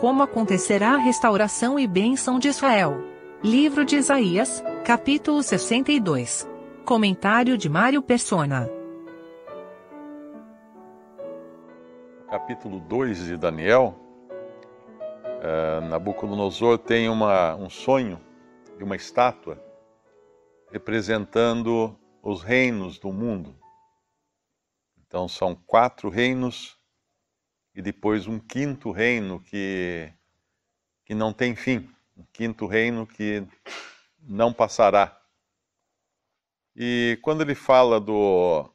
como acontecerá a restauração e bênção de Israel. Livro de Isaías, capítulo 62. Comentário de Mário Persona. Capítulo 2 de Daniel. Uh, Nabucodonosor tem uma, um sonho de uma estátua representando os reinos do mundo. Então são quatro reinos e depois um quinto reino que, que não tem fim, um quinto reino que não passará. E quando ele fala do,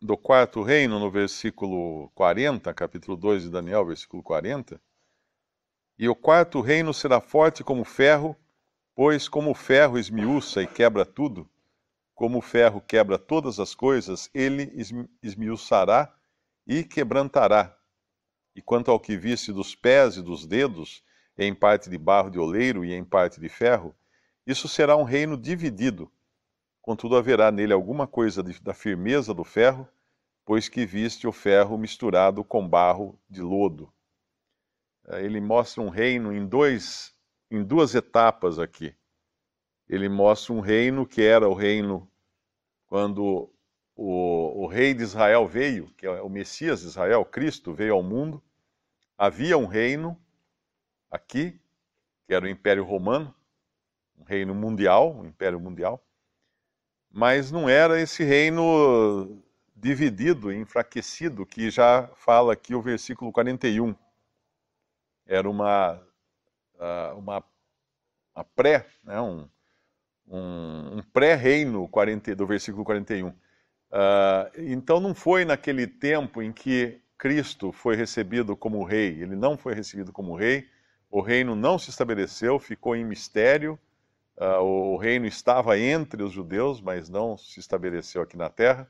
do quarto reino, no versículo 40, capítulo 2 de Daniel, versículo 40, e o quarto reino será forte como ferro, pois como o ferro esmiuça e quebra tudo, como o ferro quebra todas as coisas, ele esmiuçará e quebrantará. E quanto ao que viste dos pés e dos dedos, em parte de barro de oleiro e em parte de ferro, isso será um reino dividido. Contudo, haverá nele alguma coisa de, da firmeza do ferro, pois que viste o ferro misturado com barro de lodo. Eh, ele mostra um reino em, dois, em duas etapas aqui. Ele mostra um reino que era o reino quando o, o rei de Israel veio, que é o Messias de Israel, Cristo, veio ao mundo. Havia um reino aqui, que era o Império Romano, um reino mundial, um império mundial, mas não era esse reino dividido, enfraquecido, que já fala aqui o versículo 41. Era uma, ah, uma, uma pré, né, um, um, um pré-reino do versículo 41. Ah, então não foi naquele tempo em que Cristo foi recebido como rei, ele não foi recebido como rei, o reino não se estabeleceu, ficou em mistério, uh, o reino estava entre os judeus, mas não se estabeleceu aqui na terra.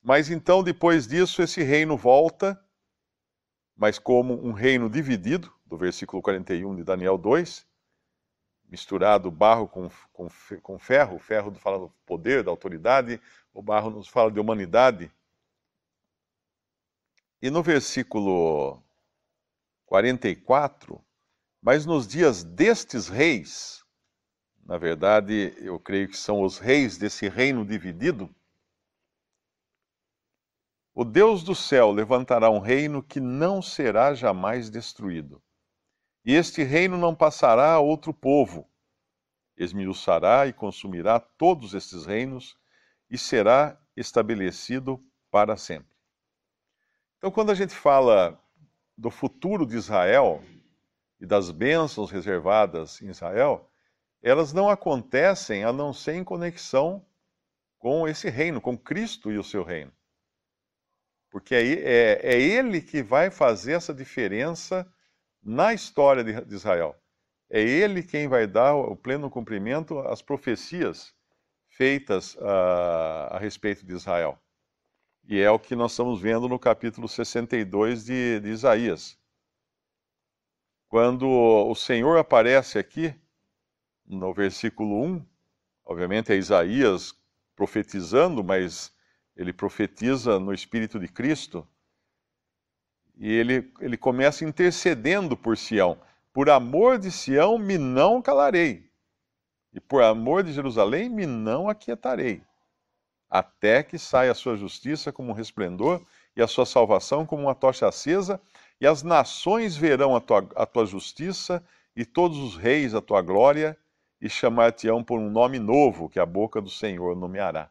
Mas então, depois disso, esse reino volta, mas como um reino dividido, do versículo 41 de Daniel 2, misturado barro com, com, com ferro, o ferro fala do poder, da autoridade, o barro nos fala de humanidade. E no versículo 44, mas nos dias destes reis, na verdade, eu creio que são os reis desse reino dividido, o Deus do céu levantará um reino que não será jamais destruído e este reino não passará a outro povo. Esmiuçará e consumirá todos estes reinos e será estabelecido para sempre. Então, quando a gente fala do futuro de Israel e das bênçãos reservadas em Israel, elas não acontecem a não ser em conexão com esse reino, com Cristo e o seu reino. Porque é, é, é Ele que vai fazer essa diferença na história de Israel. É ele quem vai dar o pleno cumprimento às profecias feitas a, ah, a respeito de Israel. E é o que nós estamos vendo no capítulo 62 de, de Isaías. Quando o Senhor aparece aqui, no versículo 1, obviamente é Isaías profetizando, mas ele profetiza no Espírito de Cristo, e ele, ele começa intercedendo por Sião. Por amor de Sião me não calarei, e por amor de Jerusalém me não aquietarei, até que saia a sua justiça como um resplendor e a sua salvação como uma tocha acesa, e as nações verão a tua, a tua justiça e todos os reis a tua glória, e chamar-te-ão por um nome novo que a boca do Senhor nomeará.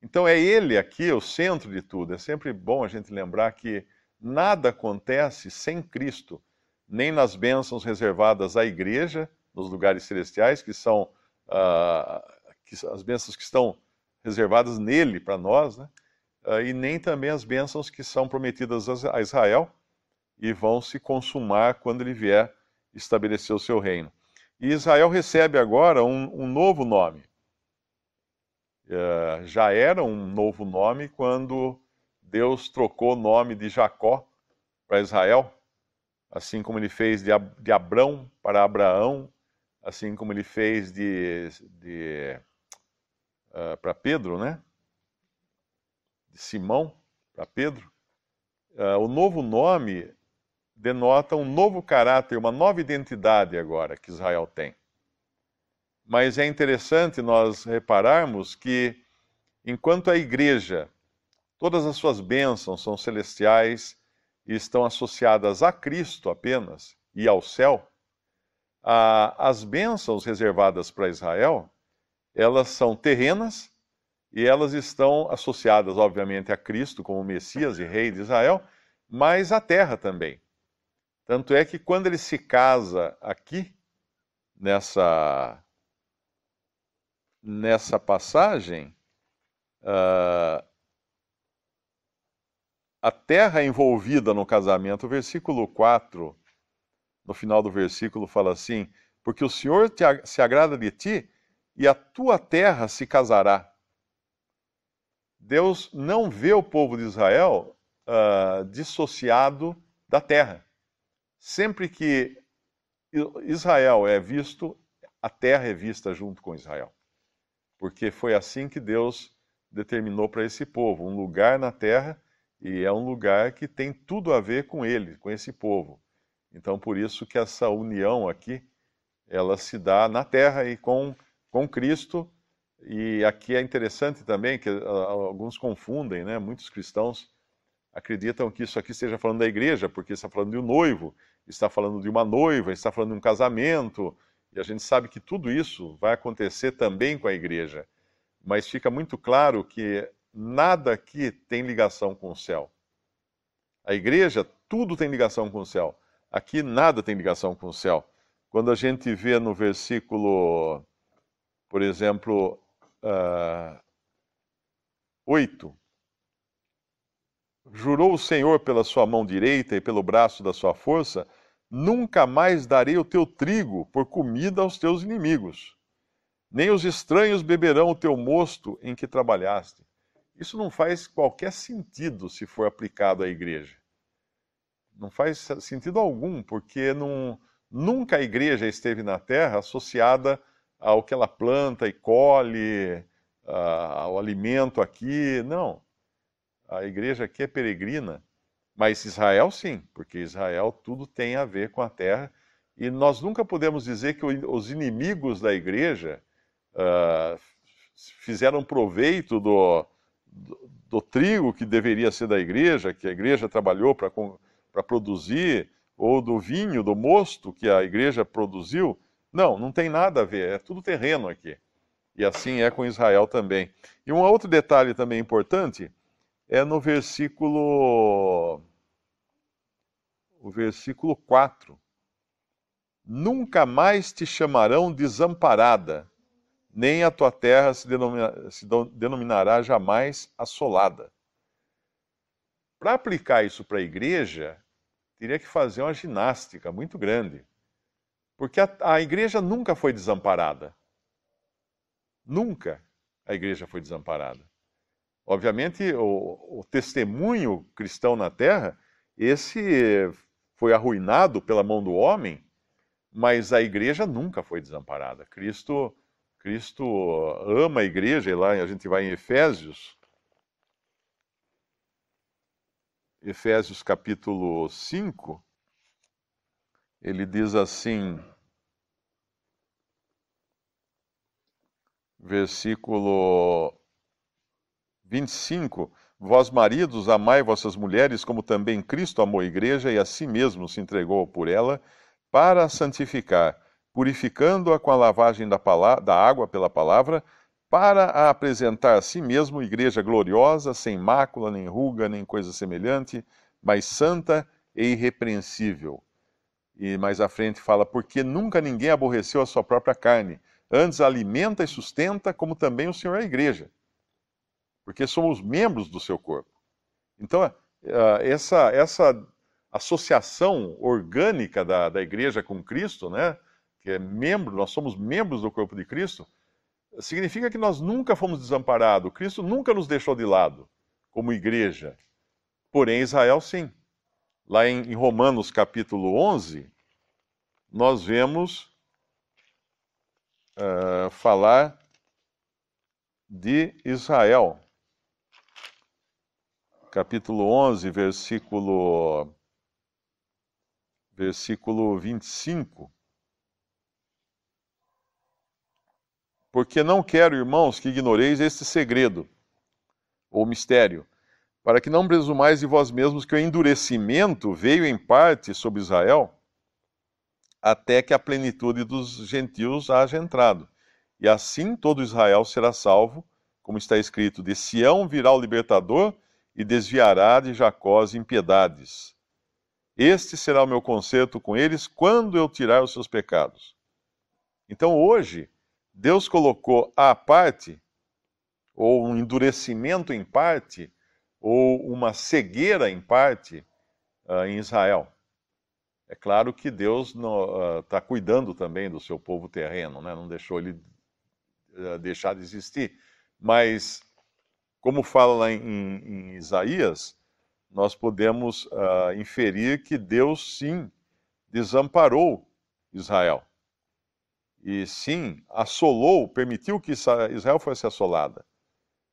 Então é ele aqui o centro de tudo. É sempre bom a gente lembrar que Nada acontece sem Cristo, nem nas bênçãos reservadas à igreja, nos lugares celestiais, que são ah, que, as bênçãos que estão reservadas nele para nós, né? Ah, e nem também as bênçãos que são prometidas a Israel e vão se consumar quando ele vier estabelecer o seu reino. E Israel recebe agora um, um novo nome. Uh, já era um novo nome quando Deus trocou o nome de Jacó para Israel, assim como ele fez de, Ab de Abrão para Abraão, assim como ele fez de, de uh, para Pedro, né? De Simão para Pedro. Uh, o novo nome denota um novo caráter, uma nova identidade agora que Israel tem. Mas é interessante nós repararmos que enquanto a igreja Todas as suas bênçãos são celestiais e estão associadas a Cristo apenas e ao céu. As bênçãos reservadas para Israel, elas são terrenas e elas estão associadas, obviamente, a Cristo como Messias e Rei de Israel, mas à terra também. Tanto é que quando ele se casa aqui, nessa, nessa passagem, ah, a terra envolvida no casamento. O versículo 4, no final do versículo, fala assim: Porque o Senhor te, se agrada de ti e a tua terra se casará. Deus não vê o povo de Israel uh, dissociado da terra. Sempre que Israel é visto, a terra é vista junto com Israel. Porque foi assim que Deus determinou para esse povo um lugar na terra e é um lugar que tem tudo a ver com ele, com esse povo. Então, por isso que essa união aqui, ela se dá na terra e com, com Cristo. E aqui é interessante também que alguns confundem, né? Muitos cristãos acreditam que isso aqui esteja falando da igreja, porque está falando de um noivo, está falando de uma noiva, está falando de um casamento. E a gente sabe que tudo isso vai acontecer também com a igreja. Mas fica muito claro que nada aqui tem ligação com o céu. A igreja, tudo tem ligação com o céu. Aqui nada tem ligação com o céu. Quando a gente vê no versículo, por exemplo, uh, ah, 8, jurou o Senhor pela sua mão direita e pelo braço da sua força, nunca mais darei o teu trigo por comida aos teus inimigos, nem os estranhos beberão o teu mosto em que trabalhaste. Isso não faz qualquer sentido se for aplicado à igreja. Não faz sentido algum, porque não, nunca a igreja esteve na terra associada ao que ela planta e colhe, ao alimento aqui. Não. A igreja aqui é peregrina, mas Israel sim, porque Israel tudo tem a ver com a terra. E nós nunca podemos dizer que os inimigos da igreja uh, fizeram proveito do, do, trigo que deveria ser da igreja, que a igreja trabalhou para produzir, ou do vinho, do mosto que a igreja produziu. Não, não tem nada a ver, é tudo terreno aqui. E assim é com Israel também. E um outro detalhe também importante é no versículo o versículo 4. Nunca mais te chamarão desamparada, nem a tua terra se, denomina, se denominará jamais assolada. Para aplicar isso para a igreja, teria que fazer uma ginástica muito grande. Porque a, a igreja nunca foi desamparada. Nunca a igreja foi desamparada. Obviamente, o, o, testemunho cristão na terra, esse foi arruinado pela mão do homem, mas a igreja nunca foi desamparada. Cristo Cristo ama a igreja, e lá a gente vai em Efésios. Efésios capítulo 5, ele diz assim, versículo 25: Vós maridos, amai vossas mulheres, como também Cristo amou a igreja e a si mesmo se entregou por ela, para santificar purificando-a com a lavagem da, palavra, da água pela palavra, para a apresentar a si mesmo igreja gloriosa, sem mácula, nem ruga, nem coisa semelhante, mas santa e irrepreensível. E mais à frente fala, porque nunca ninguém aborreceu a sua própria carne, antes alimenta e sustenta, como também o Senhor é a igreja, porque somos membros do seu corpo. Então, eh, eh, essa, essa associação orgânica da, da igreja com Cristo, né? que é membro, nós somos membros do corpo de Cristo, significa que nós nunca fomos desamparados. Cristo nunca nos deixou de lado, como igreja. Porém, Israel sim. Lá em, Romanos capítulo 11, nós vemos uh, falar de Israel. Capítulo 11, versículo, versículo 25. porque não quero, irmãos, que ignoreis este segredo, ou mistério, para que não presumais de vós mesmos que o endurecimento veio em parte sobre Israel, até que a plenitude dos gentios haja entrado. E assim todo Israel será salvo, como está escrito: de Sião virá o libertador e desviará de Jacó as impiedades. Este será o meu concerto com eles quando eu tirar os seus pecados. Então hoje, Deus colocou à parte, ou um endurecimento em parte, ou uma cegueira em parte, uh, em Israel. É claro que Deus está ah, uh, cuidando também do seu povo terreno, né? não deixou ele uh, deixar de existir. Mas, como fala lá em, em Isaías, nós podemos uh, inferir que Deus sim desamparou Israel e sim assolou, permitiu que Israel fosse assolada.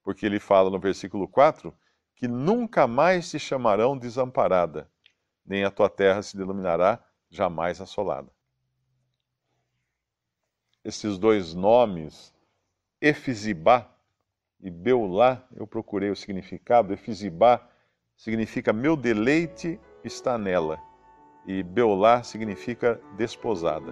Porque ele fala no versículo 4 que nunca mais te chamarão desamparada, nem a tua terra se denominará jamais assolada. Esses dois nomes, Efizibá e Beulá, eu procurei o significado. Efizibá significa meu deleite está nela, e Beulá significa desposada.